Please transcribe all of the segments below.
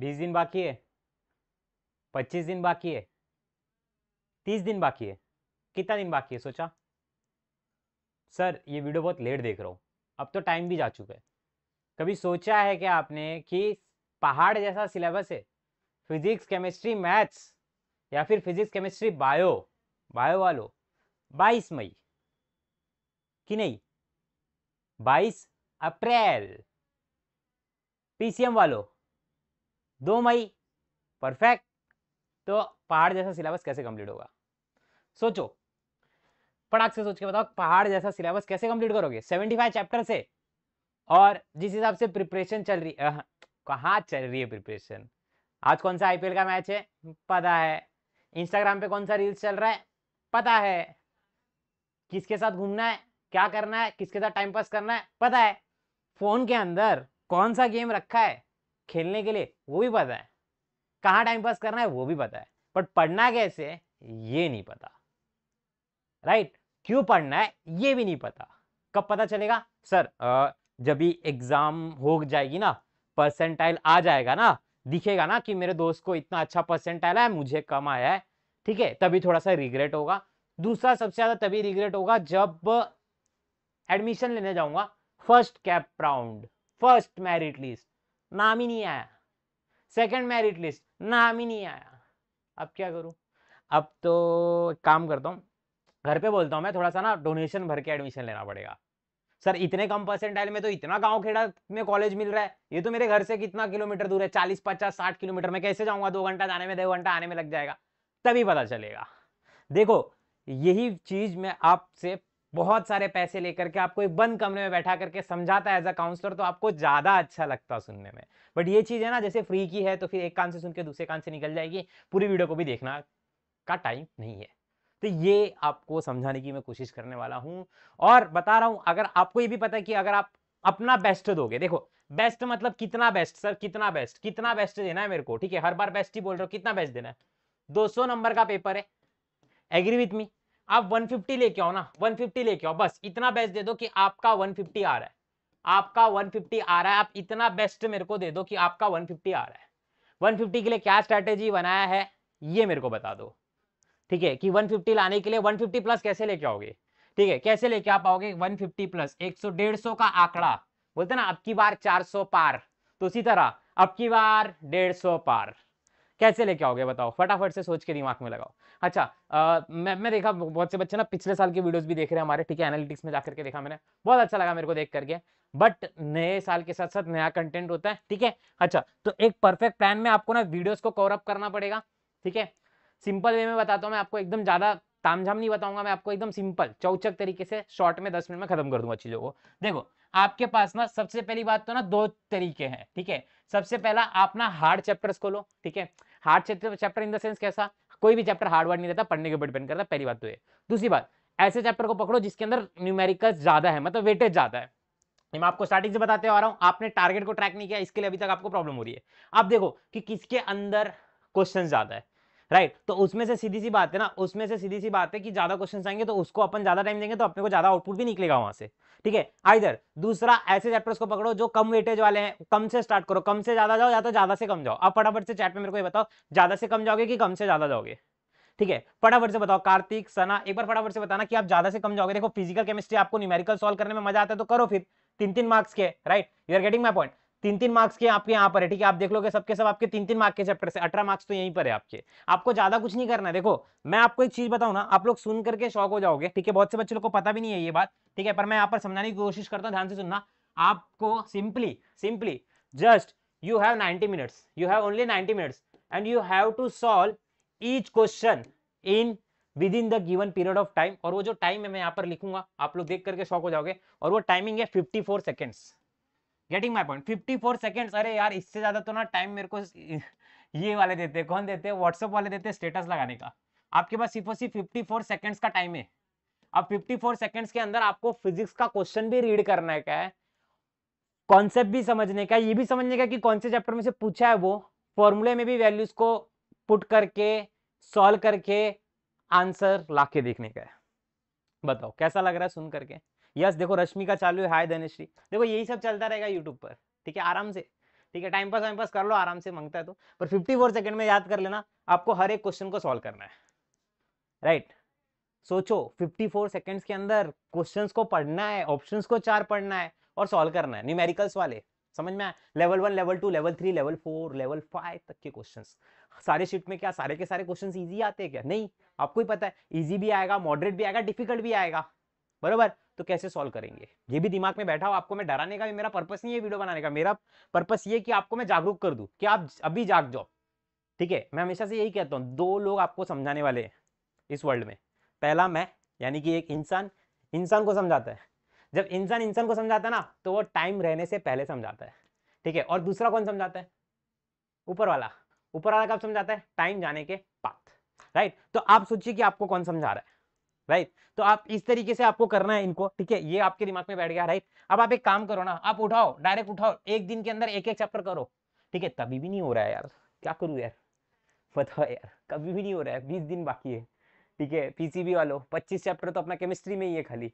बीस दिन बाकी है पच्चीस दिन बाकी है तीस दिन बाकी है कितना दिन बाकी है सोचा सर ये वीडियो बहुत लेट देख रहा हूँ अब तो टाइम भी जा चुका है कभी सोचा है क्या आपने कि पहाड़ जैसा सिलेबस है फिजिक्स केमिस्ट्री मैथ्स या फिर फिजिक्स केमिस्ट्री बायो बायो वालो बाईस मई कि नहीं बाईस अप्रैल पीसीएम वालों दो मई परफेक्ट तो पहाड़ जैसा सिलेबस कैसे कंप्लीट होगा सोचो पटाख से सोच के बताओ पहाड़ जैसा सिलेबस कैसे कंप्लीट करोगे फाइव चैप्टर से और जिस हिसाब से प्रिपरेशन चल रही है कहाँ चल रही है प्रिपरेशन आज कौन सा आईपीएल का मैच है पता है इंस्टाग्राम पे कौन सा रील्स चल रहा है पता है किसके साथ घूमना है क्या करना है किसके साथ टाइम पास करना है पता है फोन के अंदर कौन सा गेम रखा है खेलने के लिए वो भी पता है कहाँ टाइम पास करना है वो भी पता है बट पढ़ना कैसे ये नहीं पता राइट right? क्यों पढ़ना है ये भी नहीं पता कब पता चलेगा सर जब भी एग्जाम हो जाएगी ना परसेंटाइल आ जाएगा ना दिखेगा ना कि मेरे दोस्त को इतना अच्छा परसेंटाइल आया मुझे कम आया है ठीक है तभी थोड़ा सा रिग्रेट होगा दूसरा सबसे ज्यादा तभी रिग्रेट होगा जब एडमिशन लेने जाऊंगा first CAP round first merit list नाम ही नहीं आया सेकंड मेरिट लिस्ट नाम ही नहीं आया अब क्या करूं अब तो काम करता हूं घर पे बोलता हूं मैं थोड़ा सा ना डोनेशन भर के एडमिशन लेना पड़ेगा सर इतने कम परसेंटाइल में तो इतना गांव खेड़ा में कॉलेज मिल रहा है ये तो मेरे घर से कितना किलोमीटर दूर है चालीस पचास साठ किलोमीटर में कैसे जाऊंगा दो घंटा जाने में दो घंटा आने में लग जाएगा तभी पता चलेगा देखो यही चीज मैं आपसे बहुत सारे पैसे लेकर के आपको एक बंद कमरे में बैठा करके समझाता है एज अ काउंसलर तो आपको ज़्यादा अच्छा लगता सुनने में बट ये चीज़ है ना जैसे फ्री की है तो फिर एक कान से सुन के दूसरे कान से निकल जाएगी पूरी वीडियो को भी देखना का टाइम नहीं है तो ये आपको समझाने की मैं कोशिश करने वाला हूँ और बता रहा हूँ अगर आपको ये भी पता है कि अगर आप अपना बेस्ट दोगे देखो बेस्ट मतलब कितना बेस्ट सर कितना बेस्ट कितना बेस्ट देना है मेरे को ठीक है हर बार बेस्ट ही बोल रहे हो कितना बेस्ट देना है 200 नंबर का पेपर है एग्री विथ मी आप 150 लेके आओ ना 150 लेके आओ बस इतना बेस्ट दे दो कि आपका 150 आ रहा है आपका 150 आ रहा है आप इतना बेस्ट मेरे को दे दो कि आपका 150 आ रहा है 150 के लिए क्या स्ट्रेटेजी बनाया है ये मेरे को बता दो ठीक है कि 150 लाने के लिए 150 प्लस कैसे लेके आओगे ठीक है कैसे लेके आप आओगे 150 प्लस 100 सौ का आंकड़ा बोलते ना अब की बार 400 पार तो उसी तरह अब की बार 150 पार कैसे लेके आओगे बताओ फटाफट से सोच के दिमाग में लगाओ अच्छा आ, मैं मैं देखा बहुत से बच्चे ना पिछले साल के वीडियोस भी देख रहे हैं हमारे ठीक है एनालिटिक्स में जाकर के देखा मैंने बहुत अच्छा लगा मेरे को देख करके बट नए साल के साथ साथ नया कंटेंट होता है ठीक है अच्छा तो एक परफेक्ट प्लान में आपको ना वीडियोज को कवरअप करना पड़ेगा ठीक है सिंपल वे में बताता हूँ मैं आपको एकदम ज़्यादा तामझाम नहीं बताऊंगा मैं आपको एकदम सिंपल चौचक तरीके से शॉर्ट में दस मिनट में खत्म कर दूंगा चीजों को देखो आपके पास ना सबसे पहली बात तो ना दो तरीके हैं ठीक है सबसे पहला अपना हार्ड चैप्टर्स खोलो ठीक है hard chapter in the sense कैसा कोई भी चैप्टर हार्ड वर्ड नहीं रहता पढ़ने के ऊपर डिपेंड करता पहली बात तो ये दूसरी बात ऐसे चैप्टर को पकड़ो जिसके अंदर न्यूमेरिकल ज्यादा है मतलब वेटेज ज्यादा है मैं आपको स्टार्टिंग से बताते आ रहा हूँ आपने टारगेट को ट्रैक नहीं किया इसके लिए अभी तक आपको प्रॉब्लम हो रही है आप देखो कि किसके अंदर क्वेश्चन ज्यादा है राइट तो उसमें से सीधी सी बात है ना उसमें से सीधी सी बात है कि ज्यादा क्वेश्चन आएंगे तो उसको अपन ज्यादा टाइम देंगे तो अपने को ज्यादा आउटपुट भी निकलेगा वहां से ठीक है आइधर दूसरा ऐसे चैप्टर्स को पकड़ो जो कम वेटेज वाले हैं कम से स्टार्ट करो कम से ज्यादा जाओ या तो ज्यादा से कम जाओ आप फटाफट से चैट में मेरे को ये बताओ ज्यादा से कम जाओगे कि कम से ज्यादा जाओगे ठीक है फटाफट से बताओ कार्तिक सना एक बार फटाफट से बताना कि आप ज्यादा से कम जाओगे देखो फिजिकल केमिस्ट्री आपको न्यूमेरिकल सॉल्व करने में मजा आता है तो करो फिर तीन तीन मार्क्स के right you are getting my point तीन तीन मार्क्स के आपके यहाँ पर है ठीक है आप देख लोगे सबके सब आपके तीन तीन मार्क के चैप्टर से अठारह मार्क्स तो यहीं पर है आपके आपको ज्यादा कुछ नहीं करना है देखो मैं आपको एक चीज बताऊँ ना आप लोग सुन करके शौक हो जाओगे ठीक है बहुत से बच्चे लोग को पता भी नहीं है ये बात ठीक है पर मैं यहाँ पर समझाने की कोशिश करता हूँ ध्यान से सुनना आपको simply simply just you have ninety minutes you have only ninety minutes and you have to solve each question in within the given period of time और वो जो टाइम है मैं यहाँ पर लिखूंगा आप लोग देख करके शौक हो जाओगे और वो टाइमिंग है fifty four seconds getting my point fifty four seconds अरे यार इससे ज़्यादा तो ना टाइम मेरे को ये वाले देते कौन देते व्हाट्सअप वाले देते स्टेटस लगाने का आपके पास सिर्फ और सिर्फ फिफ्टी फोर सेकेंड्स का टाइम है अब फिफ्टी फोर सेकेंड्स के अंदर आपको फिजिक्स का क्वेश्चन भी रीड करना है क्या है कॉन्सेप्ट भी समझने का ये भी समझने का कि कौन से चैप्टर में से पूछा है वो फॉर्मूले में भी वैल्यूज को पुट करके सॉल्व करके आंसर ला के देखने का है बताओ कैसा लग रहा है सुन करके यस देखो रश्मि का चालू है हाय धनश्री देखो यही सब चलता रहेगा यूट्यूब पर ठीक है आराम से ठीक है टाइम पास वाइम पास कर लो आराम से मांगता है तो पर 54 सेकंड में याद कर लेना आपको हर एक क्वेश्चन को सॉल्व करना है राइट सोचो सोचो 54 सेकंड्स के अंदर क्वेश्चंस को पढ़ना है ऑप्शंस को चार पढ़ना है और सॉल्व करना है न्यूमेरिकल्स वाले समझ में आया level one level two level three level four level five तक के क्वेश्चंस सारे शीट में क्या सारे के सारे क्वेश्चंस इजी आते हैं क्या नहीं आपको ही पता है इजी भी आएगा मॉडरेट भी आएगा डिफिकल्ट भी आएगा बरबर तो कैसे सॉल्व करेंगे ये भी दिमाग में बैठा हो आपको मैं डराने का भी मेरा पर्पस नहीं है वीडियो बनाने का मेरा पर्पस ये कि आपको मैं जागरूक कर दू कि आप अभी जाग जाओ ठीक है मैं हमेशा से यही कहता हूँ दो लोग आपको समझाने वाले हैं इस वर्ल्ड में पहला मैं यानी कि एक इंसान इंसान को समझाता है जब इंसान इंसान को समझाता है ना तो वो टाइम रहने से पहले समझाता है ठीक है और दूसरा कौन समझाता है ऊपर वाला ऊपर वाला कब समझाता है टाइम जाने के बाद राइट तो आप सोचिए कि आपको कौन समझा रहा है राइट तो आप इस तरीके से आपको करना है इनको ठीक है ये आपके दिमाग में बैठ गया राइट अब आप एक काम करो ना आप उठाओ डायरेक्ट उठाओ एक दिन के अंदर एक एक चैप्टर करो ठीक है तभी भी नहीं हो रहा है यार क्या करूँ यार बताओ यार कभी भी नहीं हो रहा है बीस दिन बाकी है ठीक है पीसीबी वालों पच्चीस चैप्टर तो अपना केमिस्ट्री में ही है खाली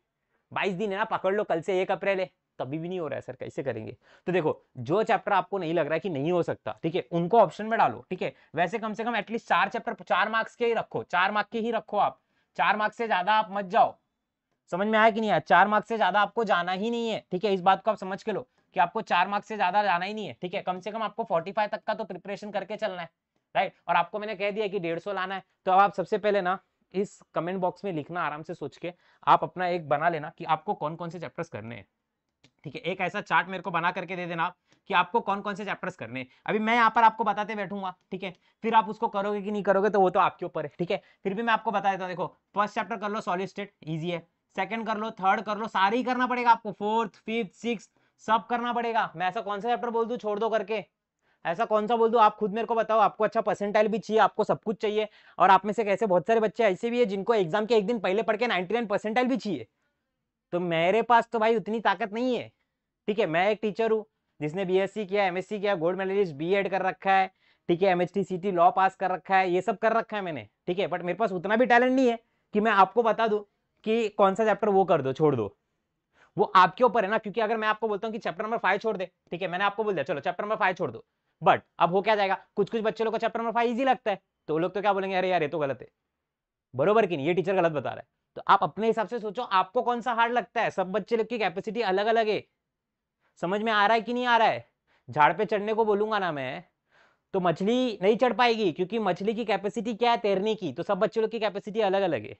बाईस दिन है ना पकड़ लो कल से एक अप्रैल है तभी भी नहीं हो रहा है सर कैसे करेंगे तो देखो जो चैप्टर आपको नहीं लग रहा है कि नहीं हो सकता ठीक है उनको ऑप्शन में डालो ठीक है वैसे कम से कम एटलीस्ट चार चैप्टर चार मार्क्स के ही रखो चार मार्क के ही रखो आप चार मार्क्स से ज्यादा आप मत जाओ समझ में आया कि नहीं आया चार मार्क्स से ज्यादा आपको जाना ही नहीं है ठीक है इस बात को आप समझ के लो कि आपको चार मार्क्स से ज्यादा जाना ही नहीं है ठीक है कम से कम आपको फोर्टी फाइव तक का तो प्रिपरेशन करके चलना है राइट और आपको मैंने कह दिया कि डेढ़ सौ लाना है तो अब आप सबसे पहले ना इस कमेंट बॉक्स में लिखना आराम से सोच के आप अपना एक बना लेना कि आपको कौन कौन से चैप्टर्स करने हैं ठीक है एक ऐसा चार्ट मेरे को बना करके दे देना कि आपको कौन कौन से चैप्टर्स करने अभी मैं यहाँ पर आपको बताते बैठूंगा ठीक है फिर आप उसको करोगे कि नहीं करोगे तो वो तो आपके ऊपर है ठीक है फिर भी मैं आपको बता देता हूँ देखो फर्स्ट चैप्टर कर लो सॉलिड स्टेट ईजी है सेकंड कर लो थर्ड कर लो सारे ही करना पड़ेगा आपको फोर्थ फिफ्थ सिक्स सब करना पड़ेगा मैं ऐसा कौन सा चैप्टर बोल दू छोड़ दो करके ऐसा कौन सा बोल दू आप खुद मेरे को बताओ आपको अच्छा परसेंटाइल भी चाहिए आपको सब कुछ चाहिए और आप में से कैसे बहुत सारे बच्चे ऐसे भी है जिनको एग्जाम के एक दिन पहले पढ़ के नाइनटी नाइन परसेंटाइल भी चाहिए तो मेरे पास तो भाई उतनी ताकत नहीं है ठीक है मैं एक टीचर हूँ जिसने बीएससी किया एमएससी किया गोल्ड मेडलिस्ट बीएड कर रखा है ठीक है एमएचटी सीटी लॉ पास कर रखा है ये सब कर रखा है मैंने ठीक है बट मेरे पास उतना भी टैलेंट नहीं है कि मैं आपको बता दूँ कि कौन सा चैप्टर वो कर दो छोड़ दो वो आपके ऊपर है ना क्योंकि अगर मैं आपको बोलता हूँ कि चैप्टर नंबर फाइव छोड़ दे ठीक है मैंने आपको बोल दिया चलो चैप्टर नंबर फाइव छोड़ दो बट अब हो क्या जाएगा कुछ कुछ बच्चे लोग को चैप्टर नंबर फाइव ईजी लगता है तो लोग तो क्या बोलेंगे अरे यार ये तो गलत है बरोबर की नहीं ये टीचर गलत बता रहा है तो आप अपने हिसाब से सोचो आपको कौन सा हार्ड लगता है सब बच्चे लोग की कैपेसिटी अलग अलग है समझ में आ रहा है कि नहीं आ रहा है झाड़ पे चढ़ने को बोलूंगा ना मैं तो मछली नहीं चढ़ पाएगी क्योंकि मछली की कैपेसिटी क्या है तैरने की तो सब बच्चे लोग की कैपेसिटी अलग अलग है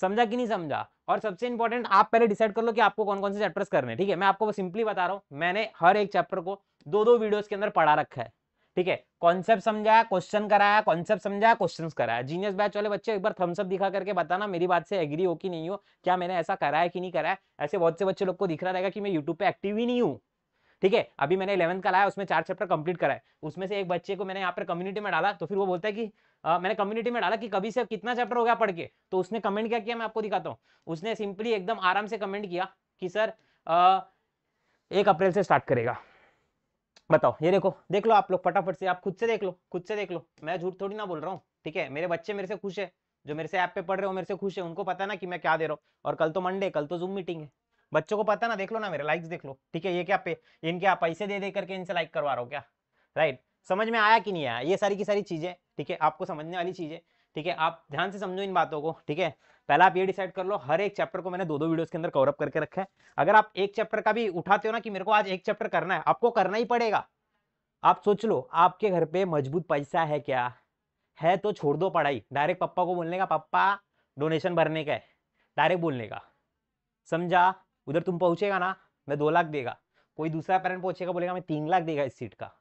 समझा कि नहीं समझा और सबसे इंपॉर्टेंट आप पहले डिसाइड कर लो कि आपको कौन कौन से चैप्टर्स करने हैं ठीक है मैं आपको सिंपली बता रहा हूँ मैंने हर एक चैप्टर को दो दो वीडियोस के अंदर पढ़ा रखा है ठीक है कॉन्सेप्ट समझाया क्वेश्चन कराया कॉन्सेप्ट समझाया क्वेश्चन कराया जीनियस बैच वाले बच्चे एक बार थम्सअप दिखा करके बताना मेरी बात से एग्री हो कि नहीं हो क्या मैंने ऐसा कराया कि नहीं कराया ऐसे बहुत से बच्चे लोग को दिख रहा रहेगा कि मैं यूट्यूब पे एक्टिव ही नहीं हूँ ठीक है अभी मैंने इलेवंथ का लाया उसमें चार चैप्टर कंप्लीट कराए उसमें से एक बच्चे को मैंने यहाँ पर कम्युनिटी में डाला तो फिर वो बोलता है कि आ, मैंने कम्युनिटी में डाला कि कभी से कितना चैप्टर हो गया पढ़ के तो उसने कमेंट क्या किया मैं आपको दिखाता हूँ उसने सिंपली एकदम आराम से कमेंट किया कि सर आ, एक अप्रैल से स्टार्ट करेगा बताओ ये देखो देख लो आप लोग फटाफट से आप खुद से देख लो खुद से देख लो मैं झूठ थोड़ी ना बोल रहा हूँ ठीक है मेरे बच्चे मेरे से खुश है जो मेरे से ऐप पे पढ़ रहे हो मेरे से खुश है उनको पता ना कि मैं क्या दे रहा हूँ और कल तो मंडे कल तो जूम मीटिंग है बच्चों को पता ना देख लो ना मेरे लाइक्स देख लो ठीक है ये क्या पे इनके आप पैसे दे दे करके इनसे लाइक करवा रहा हो क्या राइट समझ में आया कि नहीं आया ये सारी की सारी चीजें ठीक है आपको समझने वाली चीजें ठीक है आप ध्यान से समझो इन बातों को ठीक है पहला आप ये डिसाइड कर लो हर एक चैप्टर को मैंने दो दो वीडियोस के अंदर कवरअप करके रखा है अगर आप एक चैप्टर का भी उठाते हो ना कि मेरे को आज एक चैप्टर करना है आपको करना ही पड़ेगा आप सोच लो आपके घर पे मजबूत पैसा है क्या है तो छोड़ दो पढ़ाई डायरेक्ट पप्पा को बोलने का पप्पा डोनेशन भरने का है डायरेक्ट बोलने का समझा उधर तुम पहुंचेगा ना मैं दो लाख देगा कोई दूसरा पेरेंट पहुंचेगा बोलेगा मैं तीन लाख देगा इस सीट का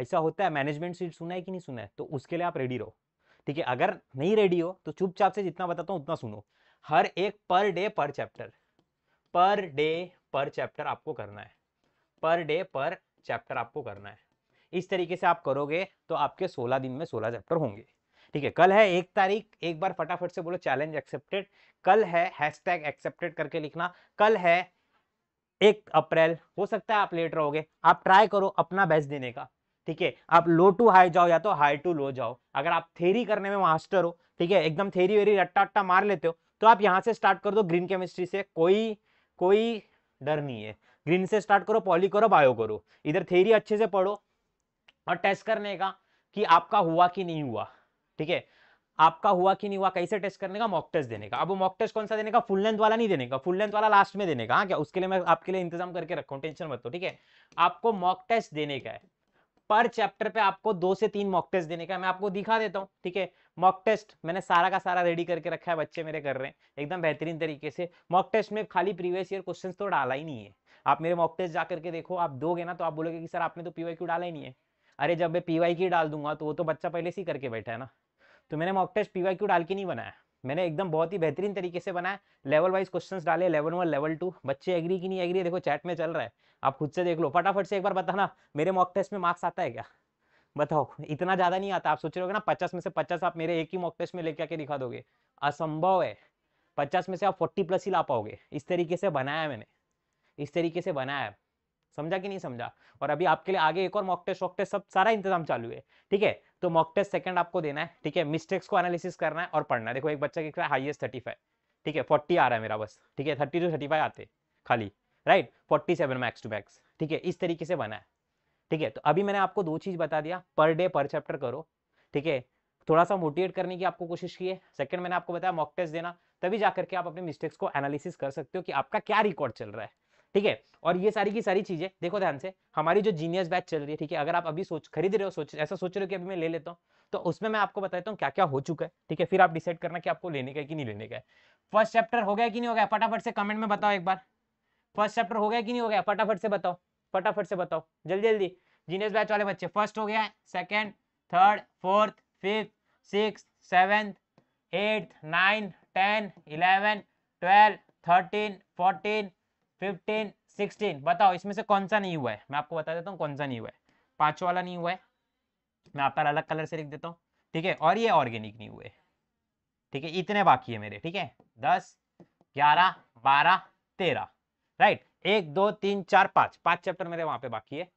ऐसा होता है मैनेजमेंट सीट सुना है कि नहीं सुना है तो उसके लिए आप रेडी रहो ठीक है अगर नहीं रेडी हो तो चुपचाप से जितना बताता हूँ उतना सुनो हर एक पर डे पर चैप्टर पर डे पर चैप्टर आपको करना है पर डे पर चैप्टर आपको करना है इस तरीके से आप करोगे तो आपके 16 दिन में 16 चैप्टर होंगे ठीक है कल है एक तारीख एक बार फटाफट से बोलो चैलेंज एक्सेप्टेड कल है हैशटैग एक्सेप्टेड करके लिखना कल है एक अप्रैल हो सकता है आप लेट रहोगे आप ट्राई करो अपना बेस्ट देने का ठीक है आप लो टू हाई जाओ या तो हाई टू लो जाओ अगर आप थेरी करने में मास्टर हो ठीक है एकदम थेरी वेरी रट्टा अट्टा मार लेते हो तो आप यहाँ से स्टार्ट कर दो ग्रीन केमिस्ट्री से कोई कोई डर नहीं है ग्रीन से स्टार्ट करो पॉली करो बायो करो इधर थेरी अच्छे से पढ़ो और टेस्ट करने का कि आपका हुआ कि नहीं हुआ ठीक है आपका हुआ कि नहीं हुआ कैसे टेस्ट करने का मॉक टेस्ट देने का अब मॉक टेस्ट कौन सा देने का फुल लेंथ वाला नहीं देने का फुल लेंथ वाला लास्ट में देने का हाँ क्या उसके लिए मैं आपके लिए इंतजाम करके रखा हूँ टेंशन मत तो ठीक है आपको मॉक टेस्ट देने का है पर चैप्टर पे आपको दो से तीन मॉक टेस्ट देने का मैं आपको दिखा देता हूँ ठीक है मॉक टेस्ट मैंने सारा का सारा रेडी करके रखा है बच्चे मेरे कर रहे हैं एकदम बेहतरीन तरीके से मॉक टेस्ट में खाली प्रीवियस ईयर क्वेश्चन तो डाला ही नहीं है आप मेरे मॉक टेस्ट जा करके देखो आप दोगे ना तो आप बोलोगे कि सर आपने तो पीवाई क्यू डाला ही नहीं है अरे जब मैं पीवाई क्यू डाल दूंगा तो वो तो बच्चा पहले से ही करके बैठा है ना तो मैंने मॉक टेस्ट पीवाई क्यू डाल के नहीं बनाया मैंने एकदम बहुत ही बेहतरीन तरीके से बनाया लेवल वाइज क्वेश्चंस डाले लेवल वन लेवल टू बच्चे एग्री की नहीं एग्री देखो चैट में चल रहा है आप खुद से देख लो फटाफट से एक बार बताना मेरे मॉक टेस्ट में मार्क्स आता है क्या बताओ इतना ज़्यादा नहीं आता आप सोच रहे हो ना पचास में से पचास आप मेरे एक ही मॉक टेस्ट में लेके आके दिखा दोगे असंभव है पचास में से आप फोर्टी प्लस ही ला पाओगे इस तरीके से बनाया मैंने इस तरीके से बनाया है समझा कि नहीं समझा और अभी आपके लिए आगे एक और मॉक टेस्ट वॉक टेस्ट सब सारा इंतजाम चालू है ठीक है तो मॉक टेस्ट सेकंड आपको देना है ठीक है मिस्टेक्स को एनालिसिस करना है और पढ़ना है देखो एक बच्चा की हाइएस्ट थर्टी फाइव ठीक है फोर्टी आ रहा है मेरा बस ठीक है थर्टी टू थर्टी फाइव आते खाली right forty seven max to max ठीक है इस तरीके से बना है ठीक है तो अभी मैंने आपको दो चीज बता दिया पर डे पर चैप्टर करो ठीक है थोड़ा सा मोटिवेट करने की आपको कोशिश की है सेकंड मैंने आपको बताया मॉक टेस्ट देना तभी जा करके आप अपने मिस्टेक्स को एनालिसिस कर सकते हो कि आपका क्या रिकॉर्ड चल रहा है ठीक है और ये सारी की सारी चीजें देखो ध्यान से हमारी जो जीनियस बैच चल रही है ठीक है अगर आप अभी सोच खरीद रहे हो सोच ऐसा सोच रहे हो कि अभी मैं ले लेता हूँ तो उसमें मैं आपको बताता हूँ क्या क्या हो चुका है ठीक है फिर आप डिसाइड करना कि आपको लेने का है कि नहीं लेने का है फर्स्ट चैप्टर हो गया कि नहीं हो गया फटाफट से कमेंट में बताओ एक बार फर्स्ट चैप्टर हो गया कि नहीं हो गया फटाफट से बताओ फटाफट से बताओ जल्दी जल्दी जीनियस बैच वाले बच्चे फर्स्ट हो गया second third fourth fifth six seventh eighth nine ten eleven twelve thirteen fourteen fifteen sixteen बताओ इसमें से कौन सा नहीं हुआ है मैं आपको बता देता हूँ कौन सा नहीं हुआ है पांच वाला नहीं हुआ है मैं आपका अलग कलर से लिख देता हूँ ठीक है और ये ऑर्गेनिक नहीं हुए ठीक है इतने बाकी है मेरे ठीक है दस ग्यारह बारह तेरह राइट एक दो तीन चार पांच पांच चैप्टर मेरे वहां पे बाकी है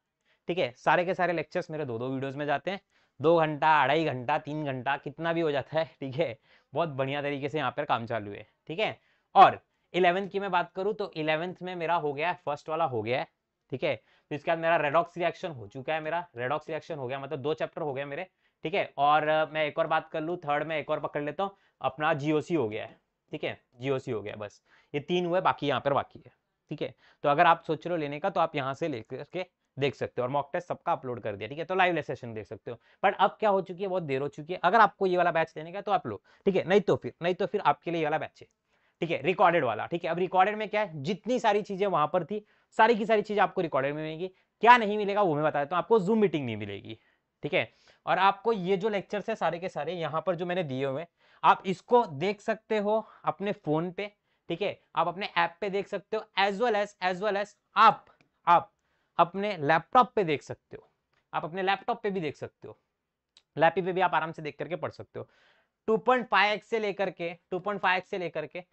ठीक है सारे के सारे लेक्चर्स मेरे दो दो वीडियोस में जाते हैं दो घंटा अढ़ाई घंटा तीन घंटा कितना भी हो जाता है ठीक है बहुत बढ़िया तरीके से यहाँ पर काम चालू है ठीक है और इलेवेंथ की मैं बात करूँ तो इलेवेंथ में मेरा हो गया फर्स्ट वाला हो गया है ठीक है तो इसके बाद मेरा रेडॉक्स रिएक्शन हो चुका है मेरा रेडॉक्स रिएक्शन हो गया मतलब दो चैप्टर हो गए मेरे ठीक है और मैं एक और बात कर लूँ थर्ड में एक और पकड़ लेता हूँ अपना जीओसी हो गया है ठीक है जीओसी हो गया बस ये तीन हुए बाकी यहाँ पर बाकी है ठीक है तो अगर आप सोच रहे हो लेने का तो आप यहाँ से ले करके देख सकते हो और मॉक टेस्ट सबका अपलोड कर दिया ठीक है तो लाइव सेशन देख सकते हो बट अब क्या हो चुकी है बहुत देर हो चुकी है अगर आपको ये वाला बैच लेने का तो आप लोग ठीक है नहीं तो फिर नहीं तो फिर आपके लिए ये वाला बैच है ठीक है रिकॉर्डेड वाला ठीक है अब रिकॉर्डेड में क्या है जितनी सारी चीजें वहां पर थी सारी की सारी चीजें आपको रिकॉर्डेड में मिलेगी क्या नहीं मिलेगा वो मैं बता देता हूँ आपको जूम मीटिंग नहीं मिलेगी ठीक है और आपको ये जो लेक्चर्स है सारे के सारे यहाँ पर जो मैंने दिए हुए आप इसको देख सकते हो अपने फोन पे ठीक है आप अपने ऐप पे देख सकते हो as well as as well as आप आप अपने लैपटॉप पे देख सकते हो आप अपने लैपटॉप पे भी देख सकते हो लैपी पे भी आप आराम से देख करके पढ़ सकते हो 2.5x से लेकर के 2.5x से लेकर के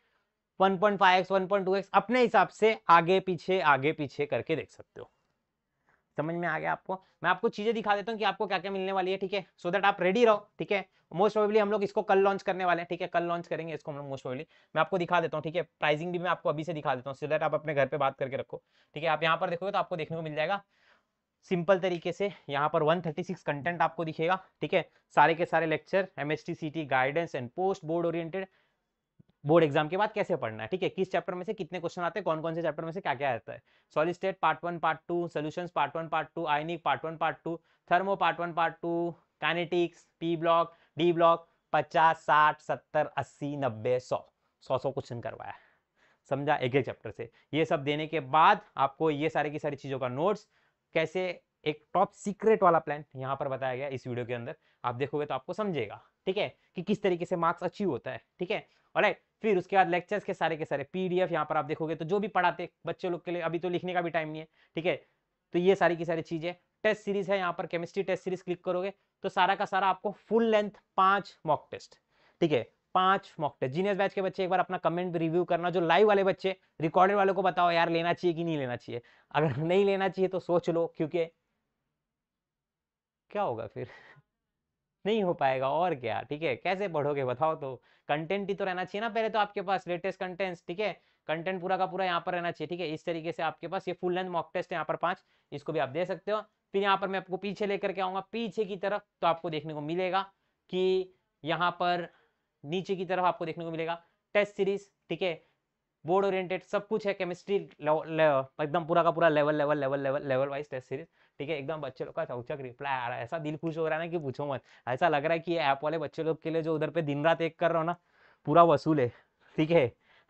1.5x 1.2x अपने हिसाब से आगे पीछे आगे पीछे करके देख सकते हो समझ में आ गया आपको मैं आपको चीजें दिखा देता हूँ कि आपको क्या क्या मिलने वाली है ठीक है सो दैट आप रेडी रहो ठीक है मोस्ट प्रोबेबली हम लोग इसको कल लॉन्च करने वाले हैं ठीक है कल लॉन्च करेंगे इसको हम लोग मोस्ट प्रोबेबली मैं आपको दिखा देता हूँ ठीक है प्राइसिंग भी मैं आपको अभी से दिखा देता हूँ सो दैट आप अपने घर पर बात करके रखो ठीक है आप यहाँ पर देखोगे तो आपको देखने को मिल जाएगा सिंपल तरीके से यहाँ पर 136 कंटेंट आपको दिखेगा ठीक है सारे के सारे lecture M S guidance and post board oriented board exam के बाद कैसे पढ़ना है ठीक है किस चैप्टर में से कितने क्वेश्चन आते हैं कौन कौन से चैप्टर में से क्या क्या आता है solid state part one part two solution part one part two ionic part one part two thermo part one part two kinetics P block D block पचास साठ सत्तर अस्सी नब्बे सौ सौ सौ क्वेश्चन करवाया समझा एक एक चैप्टर से ये सब देने के बाद आपको ये सारे की सारी चीज़ों का नोट्स कैसे एक टॉप सीक्रेट वाला प्लान यहाँ पर बताया गया इस वीडियो के अंदर आप देखोगे तो आपको समझेगा ठीक है कि किस तरीके से मार्क्स अचीव होता है ठीक है और फिर उसके बाद लेक्चर्स के सारे के सारे पीडीएफ यहाँ पर आप देखोगे तो जो भी पढ़ाते बच्चे लोग के लिए अभी तो लिखने का भी टाइम नहीं है ठीक है तो ये सारी की सारी चीज़ें टेस्ट सीरीज है यहाँ पर केमिस्ट्री टेस्ट सीरीज क्लिक करोगे तो सारा का सारा आपको फुल लेंथ पांच मॉक टेस्ट ठीक है पांच मॉक टेस्ट जीनियस बैच के बच्चे एक बार अपना कमेंट रिव्यू करना जो लाइव वाले बच्चे रिकॉर्डेड वाले को बताओ यार लेना चाहिए कि नहीं लेना चाहिए अगर नहीं लेना चाहिए तो सोच लो क्योंकि क्या होगा फिर नहीं हो पाएगा और क्या ठीक है कैसे पढ़ोगे बताओ तो कंटेंट ही तो रहना चाहिए ना पहले तो आपके पास लेटेस्ट कंटेंट्स ठीक है कंटेंट पूरा का पूरा यहाँ पर रहना चाहिए ठीक है इस तरीके से आपके पास ये फुल लेंथ मॉक टेस्ट है यहाँ पर पाँच इसको भी आप दे सकते हो फिर यहाँ पर मैं आपको पीछे लेकर के आऊँगा पीछे की तरफ तो आपको देखने को मिलेगा कि यहाँ पर नीचे की तरफ आपको देखने को मिलेगा टेस्ट सीरीज ठीक है बोर्ड ओरिएंटेड सब कुछ है केमिस्ट्री एकदम पूरा का पूरा level level level level level wise test series ठीक है एकदम बच्चे लोग का चौचक रिप्लाई आ रहा है ऐसा दिल खुश हो रहा है ना कि पूछो मत ऐसा लग रहा है कि ये ऐप वाले बच्चे लोग के लिए जो उधर पे दिन रात एक कर रहा हो ना पूरा वसूल है ठीक है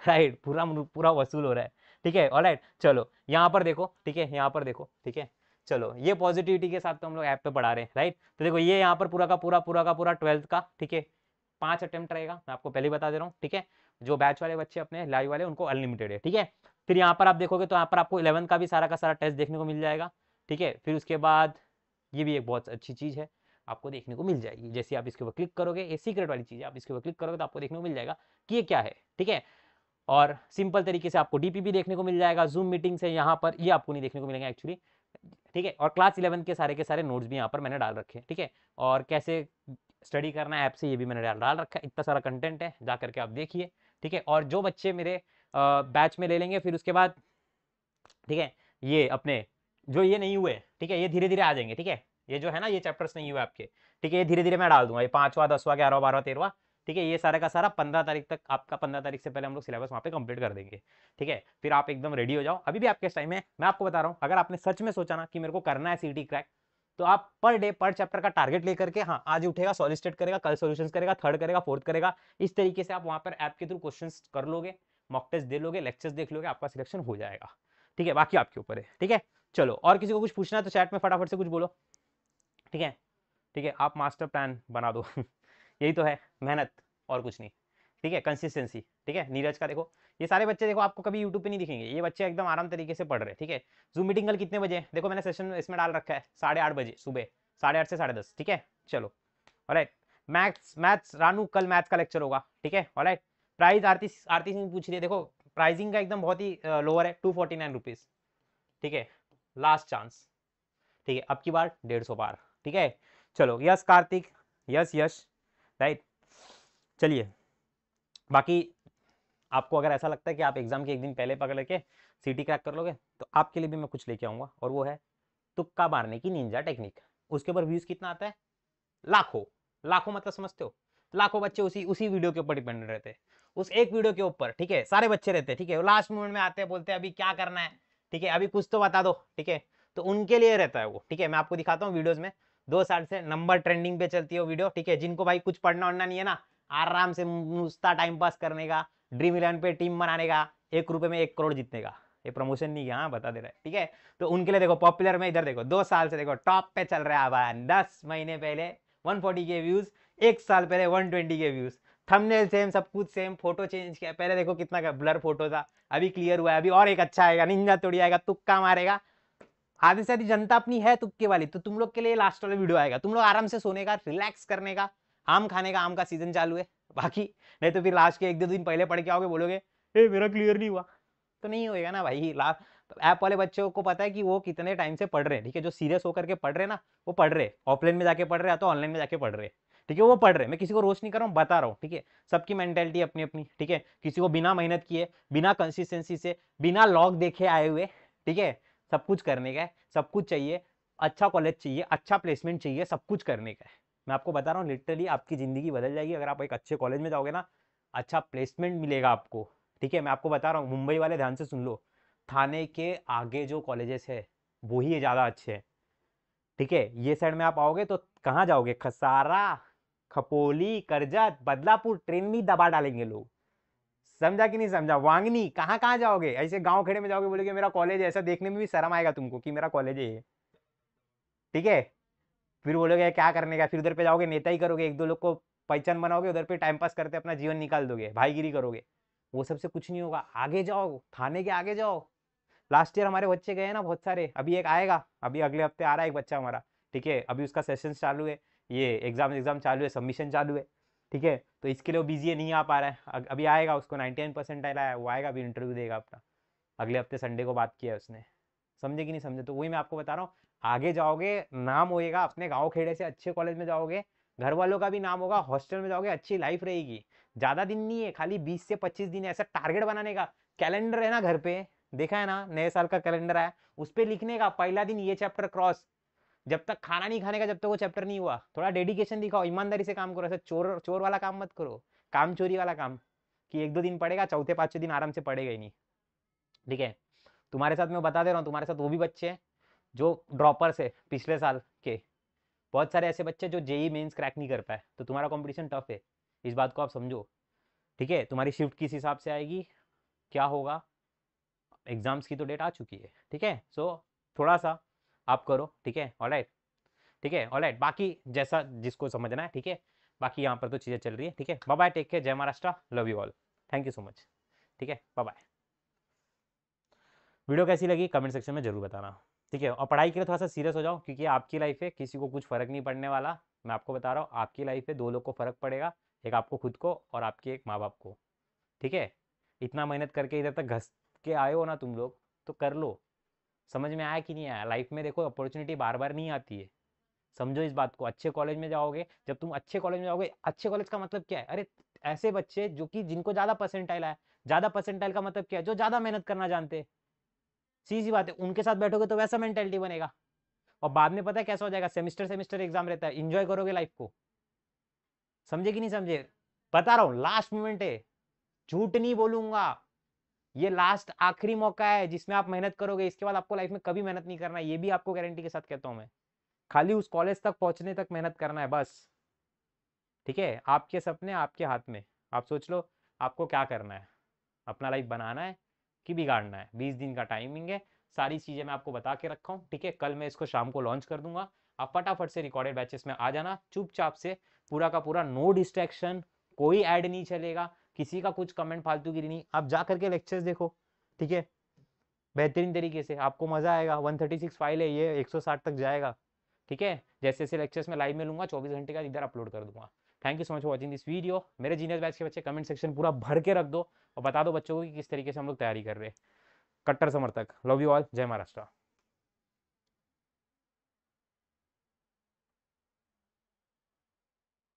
राइट पूरा पूरा वसूल हो रहा है ठीक है ऑलराइट चलो यहाँ पर देखो ठीक है यहाँ पर देखो ठीक है चलो ये पॉजिटिविटी के साथ तो हम लोग ऐप पे पढ़ा रहे हैं राइट तो देखो ये यहाँ पर पूरा का पूरा पूरा का पूरा ट्वेल्थ का ठीक है पांच अटेम्प्ट रहेगा मैं आपको पहले बता दे रहा हूँ ठीक है जो बैच वाले बच्चे अपने लाइव वाले उनको अनलिमिटेड है ठीक है फिर यहाँ पर आप देखोगे तो यहाँ पर आपको इलेवन का भी सारा का सारा टेस्ट देखने को मिल जाएगा ठीक है फिर उसके बाद ये भी एक बहुत अच्छी चीज़ है आपको देखने को मिल जाएगी जैसे आप इसके ऊपर क्लिक करोगे ये सीक्रेट वाली चीज़ है आप इसके ऊपर क्लिक करोगे तो आपको देखने को मिल जाएगा कि ये क्या है ठीक है और सिंपल तरीके से आपको डीपी भी देखने को मिल जाएगा जूम मीटिंग से यहाँ पर ये आपको नहीं देखने को मिलेंगे एक्चुअली ठीक है और क्लास इलेवन के सारे के सारे नोट्स भी यहाँ पर मैंने डाल रखे हैं ठीक है और कैसे स्टडी करना है ऐप से ये भी मैंने डाल डाल रखा है इतना सारा कंटेंट है जा करके आप देखिए ठीक है और जो बच्चे मेरे बैच में ले लेंगे फिर उसके बाद ठीक है ये अपने जो ये नहीं हुए ठीक है ये धीरे धीरे आ जाएंगे ठीक है ये जो है ना ये चैप्टर्स नहीं हुए आपके ठीक है ये धीरे धीरे मैं डाल दूंगा ये पांचवा दसवा ग्यारह बारह तेरवा ठीक है ये सारा का सारा पंद्रह तारीख तक आपका पंद्रह तारीख से पहले हम लोग सिलेबस वहाँ पे कंप्लीट कर देंगे ठीक है फिर आप एकदम रेडी हो जाओ अभी भी आपके टाइम है मैं आपको बता रहा हूँ अगर आपने सच में सोचा ना कि मेरे को करना है सीटी क्रैक तो आप पर डे पर चैप्टर का टारगेट लेकर के हाँ आज उठेगा सॉलिस्टेट करेगा कल सोल्यूशन करेगा थर्ड करेगा फोर्थ करेगा इस तरीके से आप वहाँ पर ऐप के थ्रू क्वेश्चन कर लोगे मॉक टेस्ट दे लोगे लेक्चर्स देख लोगे आपका सिलेक्शन हो जाएगा ठीक है बाकी आपके ऊपर है ठीक है चलो और किसी को कुछ पूछना है तो चैट में फटाफट से कुछ बोलो ठीक है ठीक है आप मास्टर प्लान बना दो यही तो है मेहनत और कुछ नहीं ठीक है कंसिस्टेंसी ठीक है नीरज का देखो ये सारे बच्चे देखो आपको कभी यूट्यूब पे नहीं दिखेंगे ये बच्चे एकदम आराम तरीके से पढ़ रहे हैं ठीक है जूम मीटिंग कल कितने बजे देखो मैंने सेशन इसमें डाल रखा है साढ़े आठ बजे सुबह साढ़े आठ से साढ़े दस ठीक है चलो और मैथ्स मैथ्स रानू कल मैथ्स का लेक्चर होगा ठीक है और प्राइस आरती आरती सिंह पूछ रही है देखो प्राइजिंग का एकदम बहुत ही लोअर है टू फोर्टी नाइन रुपीज़ ठीक है लास्ट चांस ठीक है अब की बार डेढ़ सौ बार ठीक है चलो yes Kartik yes Yash right चलिए बाकी आपको अगर ऐसा लगता है कि आप एग्ज़ाम के एक दिन पहले पकड़ लेके सीटी क्रैक कर लोगे तो आपके लिए भी मैं कुछ लेके आऊंगा और वो है तुक्का मारने की निंजा टेक्निक उसके ऊपर व्यूज़ कितना आता है लाखों लाखों मतलब समझते हो लाखों बच्चे उसी उसी वीडियो के ऊपर डिपेंडेंट रहते हैं उस एक वीडियो के ऊपर ठीक है सारे बच्चे रहते हैं ठीक है लास्ट मोमेंट में आते हैं बोलते हैं अभी क्या करना है ठीक है अभी कुछ तो बता दो ठीक है तो उनके लिए रहता है वो ठीक है मैं आपको दिखाता हूँ वीडियोज में दो साल से नंबर ट्रेंडिंग पे चलती है वीडियो ठीक है जिनको भाई कुछ पढ़ना उड़ना नहीं है ना आराम से मुस्ता टाइम पास करने का ड्रीम इलेवन पे टीम बनाने का एक रुपए में एक करोड़ जीतने का ये प्रमोशन नहीं किया हाँ बता दे रहा है ठीक है तो उनके लिए देखो पॉपुलर में इधर देखो दो साल से देखो टॉप पे चल रहा है अब दस महीने पहले फोर्टी के व्यूज एक साल पहले ट्वेंटी के व्यूज थंबनेल सेम सब कुछ सेम फोटो चेंज किया पहले देखो कितना का ब्लर फोटो था अभी क्लियर हुआ है अभी और एक अच्छा आएगा निंजा तोड़ी आएगा तुक्का मारेगा आधे से आधी जनता अपनी है तुक्के वाली तो तुम लोग के लिए लास्ट वाला वीडियो आएगा तुम लोग आराम से सोने का रिलैक्स करने का आम खाने का आम का सीजन चालू है बाकी नहीं तो फिर लास्ट के एक दो दिन पहले पढ़ के आओगे बोलोगे ए मेरा क्लियर नहीं हुआ तो नहीं होएगा ना भाई लाभ ऐप वाले बच्चों को पता है कि वो कितने टाइम से पढ़ रहे हैं ठीक है जो सीरियस होकर के पढ़ रहे हैं ना वो पढ़ रहे ऑफलाइन में जाके पढ़ रहे हैं तो ऑनलाइन में जाके पढ़ रहे हैं ठीक है वो पढ़ रहे हैं मैं किसी को रोस्ट नहीं कर रहा हूँ बता रहा हूँ ठीक है सबकी मेंटेलिटी अपनी अपनी ठीक है किसी को बिना मेहनत किए बिना कंसिस्टेंसी से बिना लॉग देखे आए हुए ठीक है सब कुछ करने का है सब कुछ चाहिए अच्छा कॉलेज चाहिए अच्छा प्लेसमेंट चाहिए सब कुछ करने का है मैं आपको बता रहा हूँ लिटरली आपकी ज़िंदगी बदल जाएगी अगर आप एक अच्छे कॉलेज में जाओगे ना अच्छा प्लेसमेंट मिलेगा आपको ठीक है मैं आपको बता रहा हूँ मुंबई वाले ध्यान से सुन लो थाने के आगे जो कॉलेजेस है वो ही ज़्यादा अच्छे हैं ठीक है ये साइड में आप आओगे तो कहाँ जाओगे खसारा खपोली करजत बदलापुर ट्रेन में दबा डालेंगे लोग समझा कि नहीं समझा वांगनी कहाँ कहाँ जाओगे ऐसे गांव खेड़े में जाओगे बोलोगे मेरा कॉलेज है ऐसा देखने में भी शर्म आएगा तुमको कि मेरा कॉलेज है ठीक है फिर बोलोगे क्या करने का फिर उधर पे जाओगे नेता ही करोगे एक दो लोग को पहचान बनाओगे उधर पे टाइम पास करते अपना जीवन निकाल दोगे भाईगिरी करोगे वो सबसे कुछ नहीं होगा आगे जाओ थाने के आगे जाओ लास्ट ईयर हमारे बच्चे गए ना बहुत सारे अभी एक आएगा अभी अगले हफ्ते आ रहा है एक बच्चा हमारा ठीक है अभी उसका सेशन चालू है ये एग्ज़ाम एग्ज़ाम चालू है सबमिशन चालू है ठीक है तो इसके लिए वो बिजी है नहीं आ पा रहा है अभी आएगा उसको नाइन्टी नाइन परसेंट आया है वो आएगा अभी इंटरव्यू देगा अपना अगले हफ्ते संडे को बात किया उसने समझे कि नहीं समझे तो वही मैं आपको बता रहा हूँ आगे जाओगे नाम होएगा अपने गाँव खेड़े से अच्छे कॉलेज में जाओगे घर वालों का भी नाम होगा हॉस्टल में जाओगे अच्छी लाइफ रहेगी ज़्यादा दिन नहीं है खाली बीस से पच्चीस दिन ऐसा टारगेट बनाने का कैलेंडर है ना घर पे देखा है ना नए साल का कैलेंडर आया उस पर लिखने का पहला दिन ये चैप्टर क्रॉस जब तक खाना नहीं खाने का जब तक वो चैप्टर नहीं हुआ थोड़ा डेडिकेशन दिखाओ ईमानदारी से काम करो ऐसा चोर चोर वाला काम मत करो काम चोरी वाला काम कि एक दो दिन पड़ेगा चौथे पाँचवें दिन आराम से पड़ेगा ही नहीं ठीक है तुम्हारे साथ मैं बता दे रहा हूँ तुम्हारे साथ वो भी बच्चे हैं जो ड्रॉपर्स है पिछले साल के बहुत सारे ऐसे बच्चे जो जेई मेन्स क्रैक नहीं कर पाए तो तुम्हारा कॉम्पिटिशन टफ है इस बात को आप समझो ठीक है तुम्हारी शिफ्ट किस हिसाब से आएगी क्या होगा एग्जाम्स की तो डेट आ चुकी है ठीक है सो थोड़ा सा आप करो ठीक है ऑलराइट ठीक है ऑलराइट बाकी जैसा जिसको समझना है ठीक है बाकी यहाँ पर तो चीज़ें चल रही है ठीक है बाय टेक केयर जय Maharashtra love you all thank you so much ठीक है बाय वीडियो कैसी लगी कमेंट सेक्शन में जरूर बताना ठीक है और पढ़ाई के लिए थोड़ा सा सीरियस हो जाओ क्योंकि आपकी लाइफ है किसी को कुछ फर्क नहीं पड़ने वाला मैं आपको बता रहा हूँ आपकी लाइफ है दो लोग को फर्क पड़ेगा एक आपको खुद को और आपके एक माँ बाप को ठीक है इतना मेहनत करके इधर तक घस के आए हो ना तुम लोग तो कर लो समझ में आया कि नहीं आया लाइफ में देखो अपॉर्चुनिटी बार बार नहीं आती है समझो इस बात को अच्छे कॉलेज में जाओगे जब तुम अच्छे कॉलेज में जाओगे अच्छे कॉलेज का मतलब क्या है अरे ऐसे बच्चे जो कि जिनको ज़्यादा परसेंटाइल आया ज़्यादा परसेंटाइल का मतलब क्या है जो ज़्यादा मेहनत करना जानते सी सी बात है उनके साथ बैठोगे तो वैसा मेंटेलिटी बनेगा और बाद में पता है कैसा हो जाएगा सेमेस्टर सेमेस्टर एग्जाम रहता है इंजॉय करोगे लाइफ को समझे कि नहीं समझे बता रहा हूँ लास्ट मोमेंट है झूठ नहीं बोलूंगा ये लास्ट आखिरी मौका है जिसमें आप मेहनत करोगे इसके बाद आपको लाइफ में कभी मेहनत नहीं करना है ये भी आपको गारंटी के साथ कहता हूँ मैं खाली उस कॉलेज तक पहुंचने तक मेहनत करना है बस ठीक है आपके सपने आपके हाथ में आप सोच लो आपको क्या करना है अपना लाइफ बनाना है कि बिगाड़ना है बीस दिन का टाइमिंग है सारी चीज़ें मैं आपको बता के रखा हूँ ठीक है कल मैं इसको शाम को लॉन्च कर दूंगा आप फटाफट से रिकॉर्डेड बैचेस में आ जाना चुपचाप से पूरा का पूरा नो डिस्ट्रैक्शन कोई ऐड नहीं चलेगा किसी का कुछ कमेंट फालतू गिरी नहीं आप जा करके लेक्चर्स देखो ठीक है बेहतरीन तरीके से आपको मजा आएगा 136 फाइल है ये 160 तक जाएगा ठीक है जैसे जैसे लेक्चर्स में लाइव में लूंगा चौबीस घंटे का इधर अपलोड कर दूंगा thank you so much for watching this video मेरे जीनियस बैच के बच्चे कमेंट सेक्शन पूरा भर के रख दो और बता दो बच्चों को कि किस तरीके से हम लोग तैयारी कर रहे हैं कट्टर समर्थक लव यू ऑल जय महाराष्ट्र